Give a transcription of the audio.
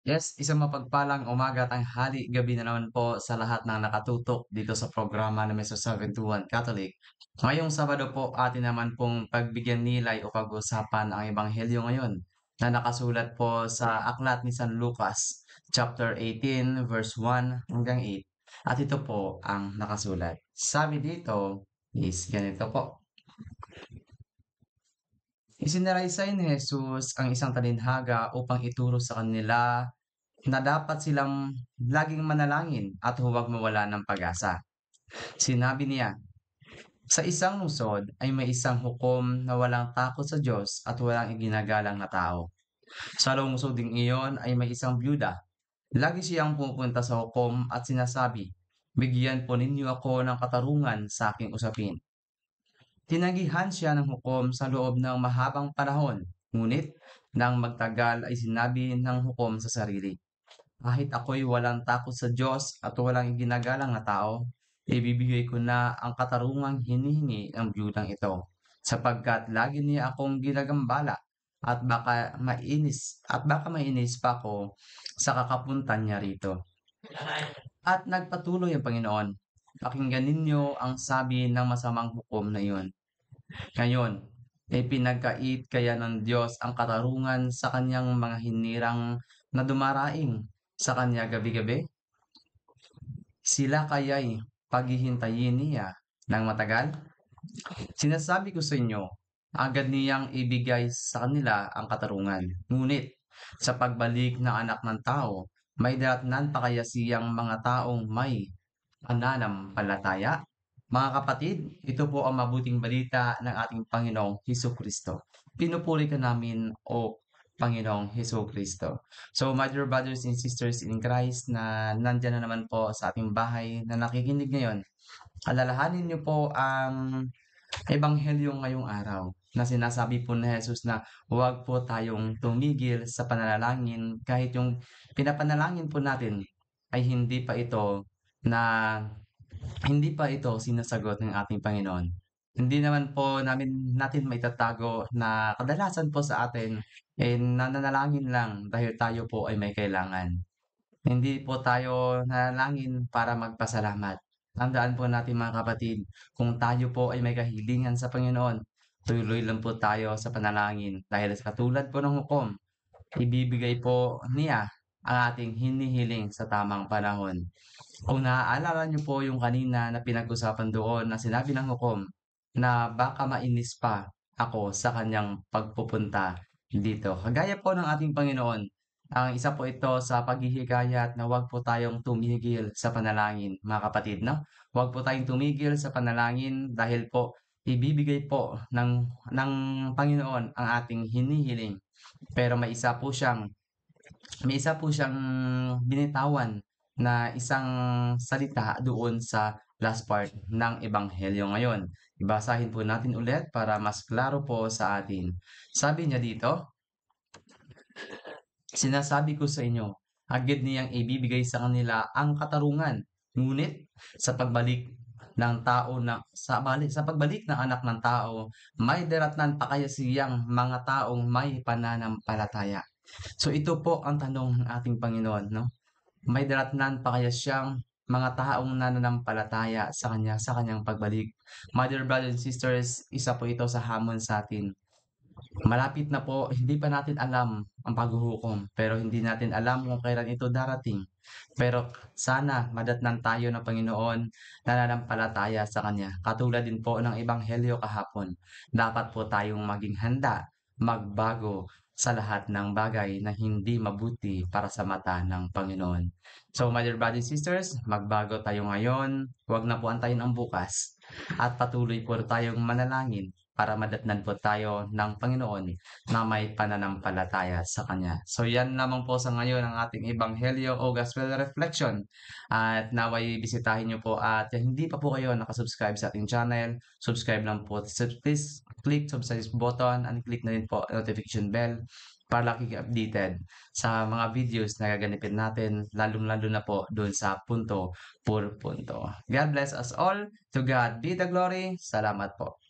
Yes, isang mapagpalang umaga, at tanghali, gabi na naman po sa lahat ng nakatutok dito sa programa ng Mesa 721 Catholic. Ngayong Sabado po atin naman pong pagbigyan nilay o pag-usapan ang Ebanghelyo ngayon na nakasulat po sa Aklat ni San Lucas, chapter 18, verse 1 hanggang 8. At ito po ang nakasulat. Sabi dito is ganito po. Isinaraysay ni Jesus ang isang talinhaga upang ituro sa kanila na dapat silang laging manalangin at huwag mawala ng pag-asa. Sinabi niya, sa isang lungsod ay may isang hukom na walang takot sa Diyos at walang iginagalang na tao. Sa lungsod ding iyon ay may isang byuda. Lagi siyang pupunta sa hukom at sinasabi, Bigyan po ninyo ako ng katarungan sa aking usapin. Tinagihan siya ng hukom sa loob ng mahabang panahon, ngunit nang magtagal ay sinabi ng hukom sa sarili, Kahit ako'y walang takot sa Diyos at walang ginagalang na tao, ibibigay ko na ang katarungang hinihingi ng biyudang ito, sapagkat lagi niya akong ginagambala at baka mainis at baka mainis pa ako sa kakapuntan niya rito. At nagpatuloy ang Panginoon, pakinggan ninyo ang sabi ng masamang hukom na iyon. Ngayon, ay pinagkait kaya ng Diyos ang katarungan sa kanyang mga hinirang na dumaraing sa kanya gabi-gabi? Sila kaya'y paghihintayin niya ng matagal? Sinasabi ko sa inyo, agad niyang ibigay sa kanila ang katarungan. Ngunit, sa pagbalik ng anak ng tao, may datnan pa kaya siyang mga taong may pananampalataya? Mga kapatid, ito po ang mabuting balita ng ating Panginoong Heso Kristo. Pinupuri ka namin o Panginoong Heso Kristo. So my dear brothers and sisters in Christ na nandyan na naman po sa ating bahay na nakikinig ngayon, alalahanin niyo po ang Ebanghelyo ngayong araw na sinasabi po ni Jesus na huwag po tayong tumigil sa pananalangin kahit yung pinapanalangin po natin ay hindi pa ito na hindi pa ito sinasagot ng ating Panginoon. Hindi naman po namin natin maitatago na kadalasan po sa atin ay eh, nananalangin lang dahil tayo po ay may kailangan. Hindi po tayo nanalangin para magpasalamat. Tandaan po natin mga kapatid, kung tayo po ay may kahilingan sa Panginoon, tuloy lang po tayo sa panalangin dahil sa katulad po ng hukom, ibibigay po niya ang ating hinihiling sa tamang panahon. Kung naaalala niyo po yung kanina na pinag-usapan doon na sinabi ng hukom na baka mainis pa ako sa kanyang pagpupunta dito. Kagaya po ng ating Panginoon, ang isa po ito sa paghihikayat na huwag po tayong tumigil sa panalangin, mga kapatid. No? Huwag po tayong tumigil sa panalangin dahil po ibibigay po ng, ng Panginoon ang ating hinihiling. Pero may isa po siyang may isa po siyang binitawan na isang salita doon sa last part ng Ebanghelyo ngayon. Ibasahin po natin ulit para mas klaro po sa atin. Sabi niya dito, Sinasabi ko sa inyo, agad niyang ibibigay sa kanila ang katarungan. Ngunit sa pagbalik ng tao na sa balik sa pagbalik ng anak ng tao, may daratnan pa kaya siyang mga taong may pananampalataya. So ito po ang tanong ng ating Panginoon, no? May daratnan pa kaya siyang mga taong nananampalataya sa kanya sa kanyang pagbalik. Mother, dear brothers and sisters, isa po ito sa hamon sa atin. Malapit na po, hindi pa natin alam ang paghuhukom, pero hindi natin alam kung kailan ito darating. Pero sana madatnan tayo ng Panginoon na nanampalataya sa Kanya. Katulad din po ng Ebanghelyo kahapon, dapat po tayong maging handa magbago sa lahat ng bagay na hindi mabuti para sa mata ng Panginoon. So my dear brothers and sisters, magbago tayo ngayon, huwag na po antayin ang bukas at patuloy po tayong manalangin para madatnan po tayo ng Panginoon na may pananampalataya sa Kanya. So yan lamang po sa ngayon ang ating Ebanghelyo o Gospel Reflection. At naway bisitahin niyo po at hindi pa po kayo nakasubscribe sa ating channel, subscribe lang po. So please click subscribe button and click na rin po notification bell para lagi updated sa mga videos na gaganipin natin, lalong-lalo na po doon sa punto por punto. God bless us all. To God be the glory. Salamat po.